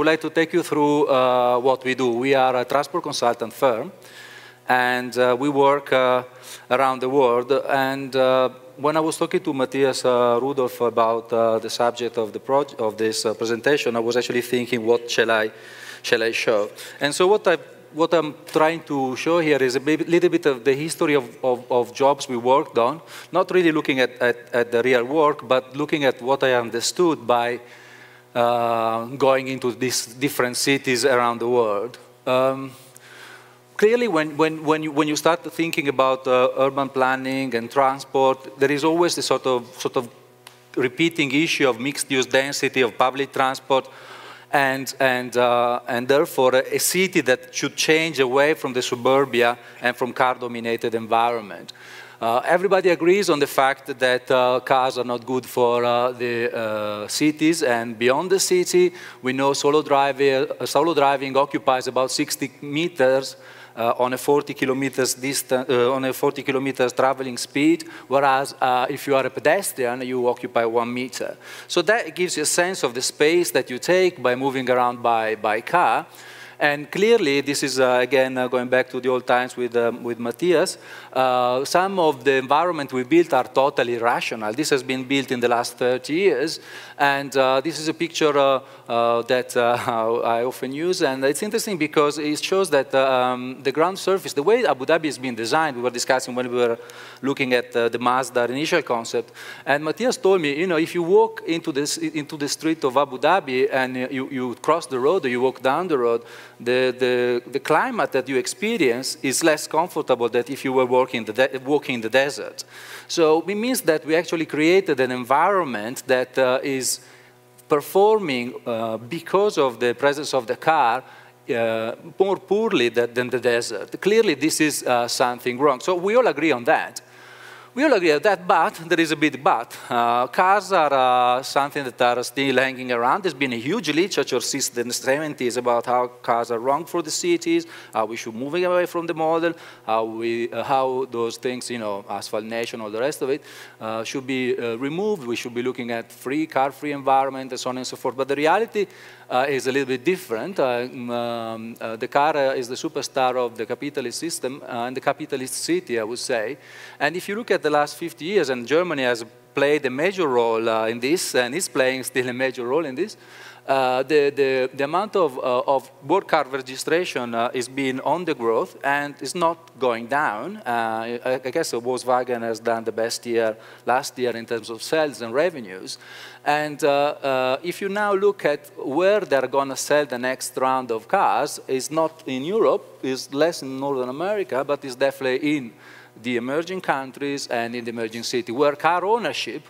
would like to take you through uh, what we do. We are a transport consultant firm, and uh, we work uh, around the world. And uh, when I was talking to Matthias uh, Rudolf about the subject of, the of this presentation, I was actually thinking, what shall I, shall I show? And so what I what I'm trying to show here is a little bit of the history of, of, of jobs we worked on, not really looking at, at, at, the real work, but looking at what I understood by uh, going into these different cities around the world. Um, clearly, when, when, when, you, when you start thinking about uh, urban planning and transport, there is always this sort of, sort of repeating issue of mixed-use density, of public transport, and, and, uh, and therefore a city that should change away from the suburbia and from car-dominated environment. Uh, everybody agrees on the fact that uh, cars are not good for uh, the cities, and beyond the city, we know solo, drive, solo driving occupies about 60 meters uh, on a 40 kilometers distance, uh, on a 40 kilometers traveling speed, whereas uh, if you are a pedestrian, you occupy one meter. So that gives you a sense of the space that you take by moving around by, by car. And clearly, this is, uh, again, uh, going back to the old times with, um, with Matthias, uh, some of the environment we built are totally rational. This has been built in the last 30 years. And uh, this is a picture uh, uh, that I often use. And it's interesting because it shows that um, the ground surface, the way Abu Dhabi is being designed, we were discussing when we were looking at the Mazda initial concept. And Matthias told me, you know, if you walk into, this, into the street of Abu Dhabi and you, you cross the road or you walk down the road, the, the, the climate that you experience is less comfortable than if you were walking the, walking in the desert. So it means that we actually created an environment that uh, is performing uh, because of the presence of the car uh, more poorly than, the desert. Clearly, this is uh, something wrong. So we all agree on that we all agree on that, but there is a big but. Uh, cars are uh, something that are still hanging around. There's been a huge literature since the 70s about how cars are wrong for the cities, how we should move away from the model, how, we, uh, how those things, you know, asphalt nation, all the rest of it, uh, should be uh, removed. We should be looking at free, car-free environment and so on and so forth. But the reality uh, is a little bit different. Uh, um, um uh, the car is the superstar of the capitalist system and uh, the capitalist city, I would say. And if you look at the last 50 years, and Germany has played a major role in this and is playing still a major role in this, uh, the, the, the, amount of, uh, of board card registration uh, is being on the growth and is not going down. Uh, I, I, guess Volkswagen has done the best year last year in terms of sales and revenues. And uh, if you now look at where they're going to sell the next round of cars, it's not in Europe, it's less in Northern America, but it's definitely in the emerging countries and in the emerging city, where car ownership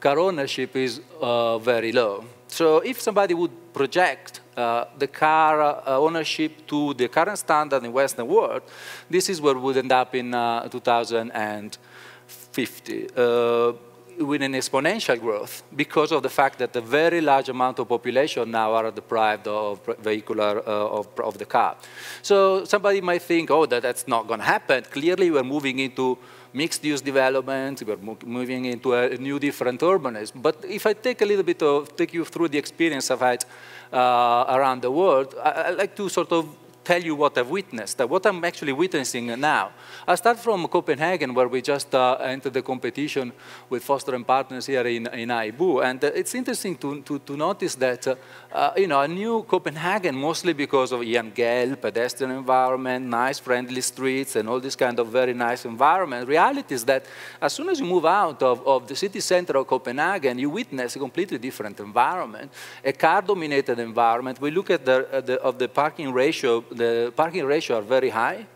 car ownership is uh, very low. So if somebody would project uh, the car uh, ownership to the current standard in Western world, this is where we would end up in uh, 2050. Uh, with an exponential growth because of the fact that a very large amount of population now are deprived of vehicular uh, of, of, the car. So somebody might think, oh, that, that's not going to happen. Clearly, we're moving into mixed-use development. We're moving into a new, different urbanism. But if I take a little bit of take you through the experience I've had uh, around the world, I, I like to sort of tell you what I've witnessed, what I'm actually witnessing now. I start from Copenhagen, where we just uh, entered the competition with Foster and Partners here in, in Aibu. And uh, it's interesting to, to, to notice that, uh, you know, I knew Copenhagen mostly because of Ian Gell, pedestrian environment, nice friendly streets, and all this kind of very nice environment. Reality is that as soon as you move out of, of the city center of Copenhagen, you witness a completely different environment, a car-dominated environment. We look at the, at the, of the parking ratio the parking ratio are very high.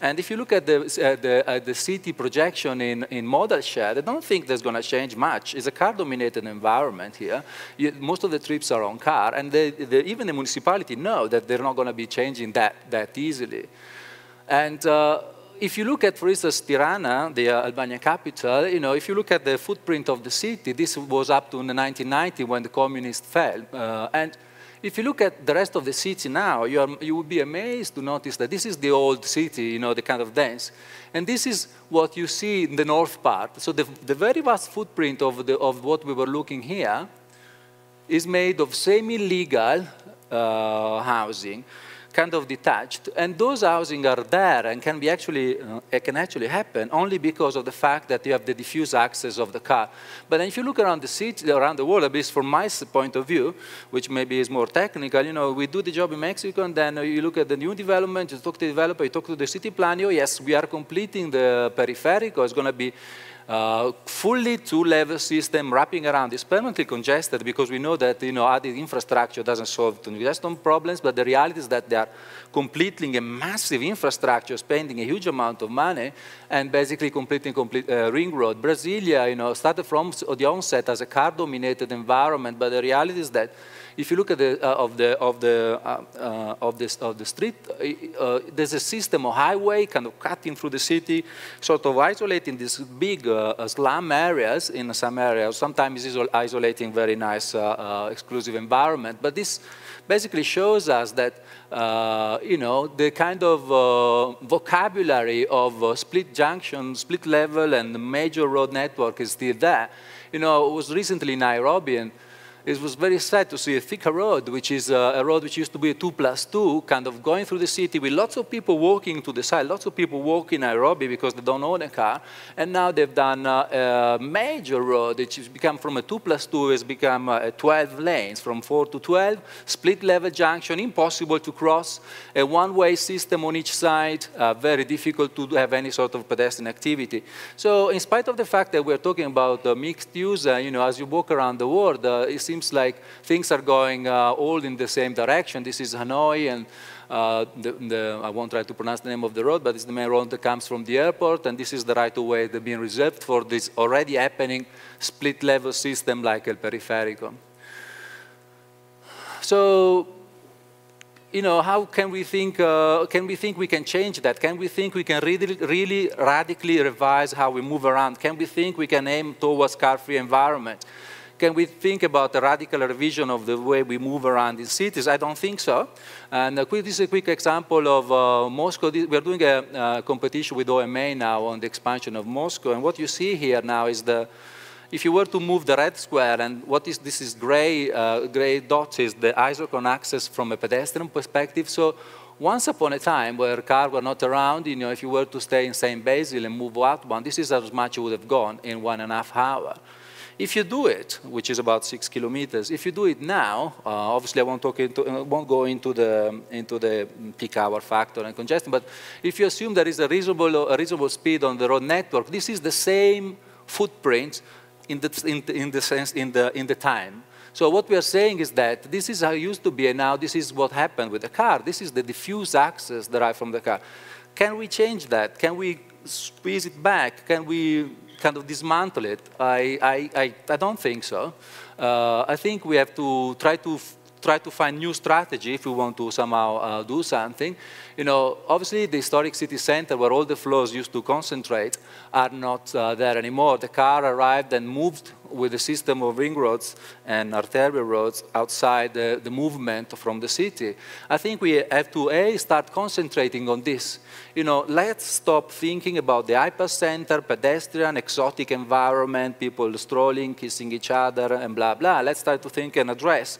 And if you look at the, uh, the, uh, the, city projection in, in model shed, I don't think that's going to change much. It's a car-dominated environment here. You, most of the trips are on car, and even the municipality know that they're not going to be changing that, that easily. And uh, if you look at, for instance, Tirana, the uh, Albanian capital, you know, if you look at the footprint of the city, this was up to 1990 when the communists fell. Uh, and if you look at the rest of the city now, you, are, you will be amazed to notice that this is the old city, you know, the kind of dance. And this is what you see in the north part. So the, the very vast footprint of, the, of what we were looking here is made of semi-legal uh, housing kind of detached. And those housing are there and can be actually, uh, it can actually happen only because of the fact that you have the diffuse access of the car. But if you look around the city, around the world, at least from my point of view, which maybe is more technical, you know, we do the job in Mexico and then uh, you look at the new development, you talk to the developer, you talk to the city planner, oh, yes, we are completing the periphery, it's going to be uh, fully two-level system wrapping around is permanently congested because we know that you know, added infrastructure doesn't solve congestion problems, but the reality is that they are completing a massive infrastructure, spending a huge amount of money, and basically completing complete uh, ring road. Brasilia you know, started from the onset as a car-dominated environment, but the reality is that if you look at the uh, of the of the uh, uh of this of the street, uh, uh, there's a system of highway kind of cutting through the city, sort of isolating these big slum areas in some areas. Sometimes it's isolating very nice exclusive environment, but this basically shows us that you know the kind of vocabulary of split junction, split level, and major road network is still there. You know, I was recently in Nairobi and it was very sad to see a thicker road, which is uh, a road which used to be a 2 plus 2, kind of going through the city with lots of people walking to the side. Lots of people walk in Nairobi because they don't own a car. And now they've done uh, a major road, which has become from a 2 plus 2, has become uh, a 12 lanes, from 4 to 12, split level junction, impossible to cross, a one-way system on each side, uh, very difficult to have any sort of pedestrian activity. So in spite of the fact that we're talking about uh, mixed use, uh, you know, as you walk around the world, it's seems like things are going uh, all in the same direction. This is Hanoi, and uh, the, the, I won't try to pronounce the name of the road, but it's the main road that comes from the airport, and this is the right of way that's been reserved for this already happening split level system like El Periférico. So you know, how can we think, uh, can we think we can change that? Can we think we can really, really radically revise how we move around? Can we think we can aim towards car-free environment? can we think about a radical revision of the way we move around in cities? I don't think so. And uh, quick, this is a quick example of uh, Moscow. We're doing a competition with OMA now on the expansion of Moscow. And what you see here now is the, if you were to move the red square, and what is this is gray, uh, gray dots is the isochron axis from a pedestrian perspective. So once upon a time, where cars were not around, you know, if you were to stay in St. Basil and move out one, this is as much you would have gone in one and a half hour. If you do it, which is about six kilometers, if you do it now, uh, obviously I won't, talk into, uh, won't go into the, into the peak hour factor and congestion, but if you assume there is a reasonable, a reasonable speed on the road network, this is the same footprint in the, in, in the sense, in the, in the time. So what we are saying is that this is how it used to be, and now this is what happened with the car. This is the diffuse access derived from the car. Can we change that? Can we squeeze it back? Can we kind of dismantle it? I, I, I, I don't think so. Uh, I think we have to try to try to find new strategy if we want to somehow uh, do something. You know, obviously the historic city center where all the flows used to concentrate are not uh, there anymore. The car arrived and moved with the system of ring roads and arterial roads outside the, the movement from the city. I think we have to, A, start concentrating on this. You know, let's stop thinking about the hyper center, pedestrian, exotic environment, people strolling, kissing each other, and blah, blah. Let's start to think and address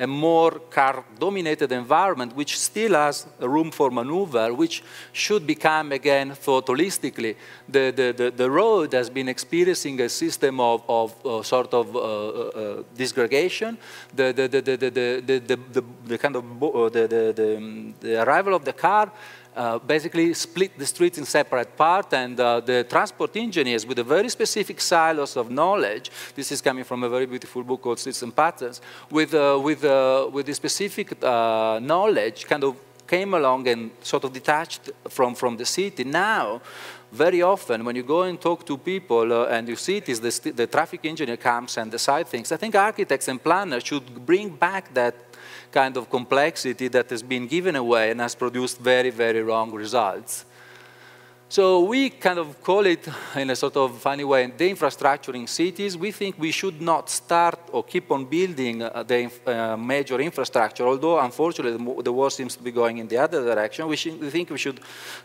a more car-dominated environment, which still has room for maneuver, which should become, again, thought holistically. The, the, the, the road has been experiencing a system of, of uh, sort of uh, uh, uh disgregation. The, the, the, the, the, the, the, the, kind of uh, the, the, the, um, the arrival of the car uh, basically split the streets in separate parts, and uh, the transport engineers with a very specific silos of knowledge, this is coming from a very beautiful book called Streets and Patterns, with, uh, with, uh, with the specific uh, knowledge kind of came along and sort of detached from, from the city. Now, very often when you go and talk to people uh, and you see it is the, the traffic engineer comes and decides things, I think architects and planners should bring back that kind of complexity that has been given away and has produced very, very wrong results. So we kind of call it, in a sort of funny way, the infrastructure in cities. We think we should not start or keep on building uh, the uh, major infrastructure, although unfortunately the world seems to be going in the other direction. We, think we should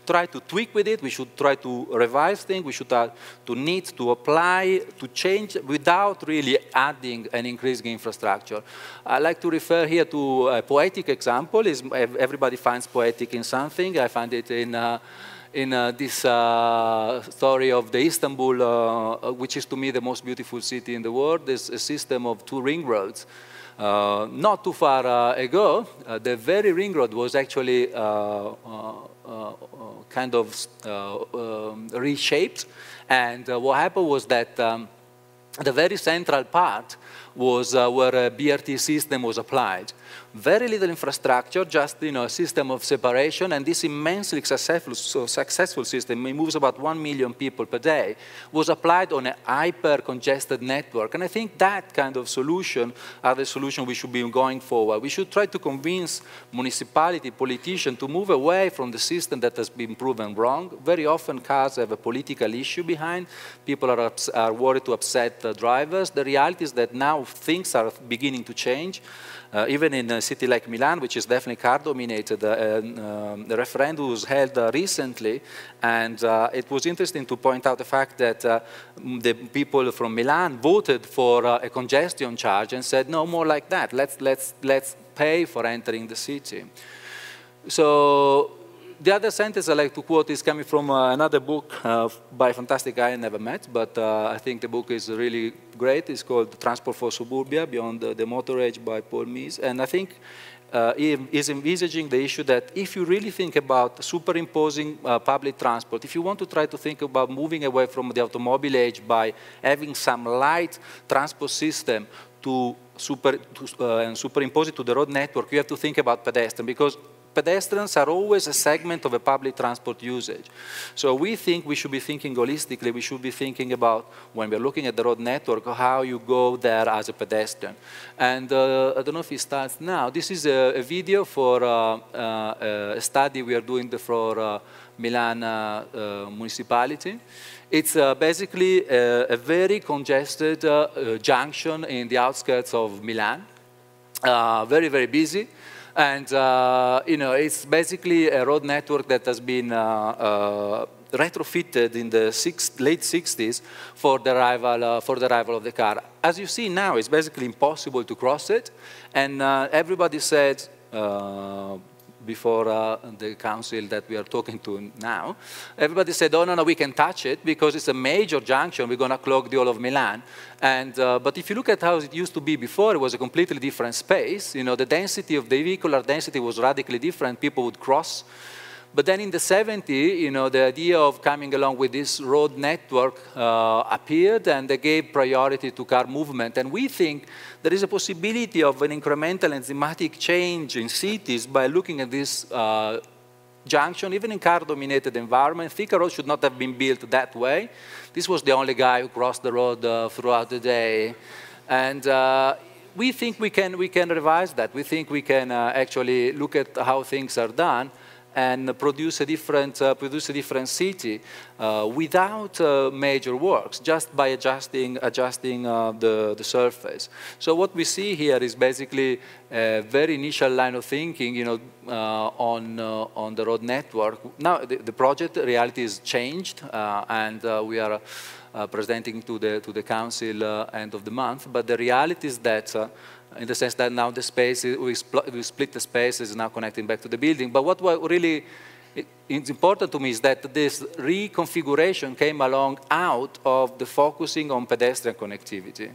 try to tweak with it. We should try to revise things. We should uh, to need to apply, to change without really adding and increasing infrastructure. I like to refer here to a poetic example. Is everybody finds poetic in something. I find it in... Uh, in uh, this uh, story of the Istanbul, uh, uh, which is to me the most beautiful city in the world, there's a system of two ring roads. Uh, not too far uh, ago, the very ring road was actually kind of um, reshaped. And what happened was that um, the very central part was uh, where a uh, BRT system was applied. Very little infrastructure, just you know, a system of separation, and this immensely successful, so successful system, it moves about 1 million people per day, was applied on a hyper-congested network. And I think that kind of solution are the solution we should be going forward. We should try to convince municipality, politicians to move away from the system that has been proven wrong. Very often cars have a political issue behind. People are, are worried to upset the drivers. The reality is that now things are beginning to change. Uh, even in a city like Milan, which is definitely car-dominated, uh, um, the referendum was held uh, recently, and uh, it was interesting to point out the fact that uh, the people from Milan voted for a congestion charge and said, no more like that, let's, let's, let's pay for entering the city. So the other sentence I like to quote is coming from uh, another book uh, by a fantastic guy I never met, but uh, I think the book is really great. It's called Transport for Suburbia, Beyond the, Motor Age by Paul Mees. And I think uh, is envisaging the issue that if you really think about superimposing uh, public transport, if you want to try to think about moving away from the automobile age by having some light transport system to, super, to uh, superimpose it to the road network, you have to think about pedestrian because pedestrians are always a segment of a public transport usage. So we think we should be thinking holistically. We should be thinking about, when we're looking at the road network, how you go there as a pedestrian. And uh, I don't know if it starts now. This is a, a video for uh, uh, a study we are doing for uh, Milan uh, uh, municipality. It's uh, basically a, a, very congested uh, uh, junction in the outskirts of Milan. very, very busy. And uh, you know, it's basically a road network that has been uh, uh, retrofitted in the six, late 60s for the, arrival, uh, for the arrival of the car. As you see now, it's basically impossible to cross it, and uh, everybody said, uh, before uh, the council that we are talking to now, everybody said, oh, no, no, we can touch it because it's a major junction. We're going to clog the whole of Milan. And, uh, but if you look at how it used to be before, it was a completely different space. You know, the density of the vehicular density was radically different. People would cross but then in the 70s, you know, the idea of coming along with this road network uh, appeared and they gave priority to car movement. And we think there is a possibility of an incremental enzymatic change in cities by looking at this uh, junction, even in car-dominated environment. Thicker roads should not have been built that way. This was the only guy who crossed the road uh, throughout the day. And uh, we think we can, we can revise that. We think we can uh, actually look at how things are done and produce a different, uh, produce a different city uh, without uh, major works, just by adjusting, adjusting uh, the, the surface. So what we see here is basically a very initial line of thinking you know, uh, on, uh, on the road network. Now the, the project reality is changed and we are presenting to the, to the council end of the month, but the reality is that in the sense that now the space, we, split the space is now connecting back to the building. But what really it's important to me is that this reconfiguration came along out of the focusing on pedestrian connectivity.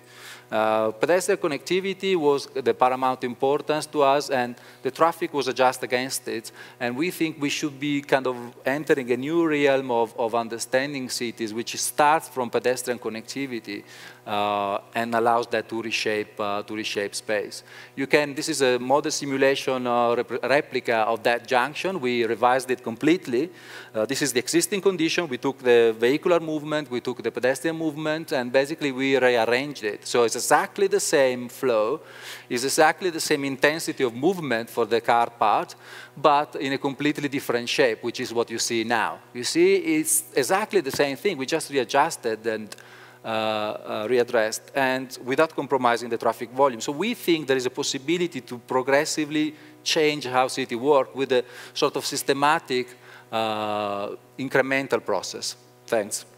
Uh, pedestrian connectivity was the paramount importance to us, and the traffic was just against it. And we think we should be kind of entering a new realm of, of understanding cities, which starts from pedestrian connectivity uh, and allows that to reshape, uh, to reshape space. You can, this is a model simulation uh, replica of that junction. We revised it completely completely. Uh, this is the existing condition. We took the vehicular movement, we took the pedestrian movement, and basically we rearranged it. So it's exactly the same flow, it's exactly the same intensity of movement for the car part, but in a completely different shape, which is what you see now. You see, it's exactly the same thing. We just readjusted and uh, uh, readdressed and without compromising the traffic volume. So we think there is a possibility to progressively change how city work with a sort of systematic uh, incremental process. Thanks.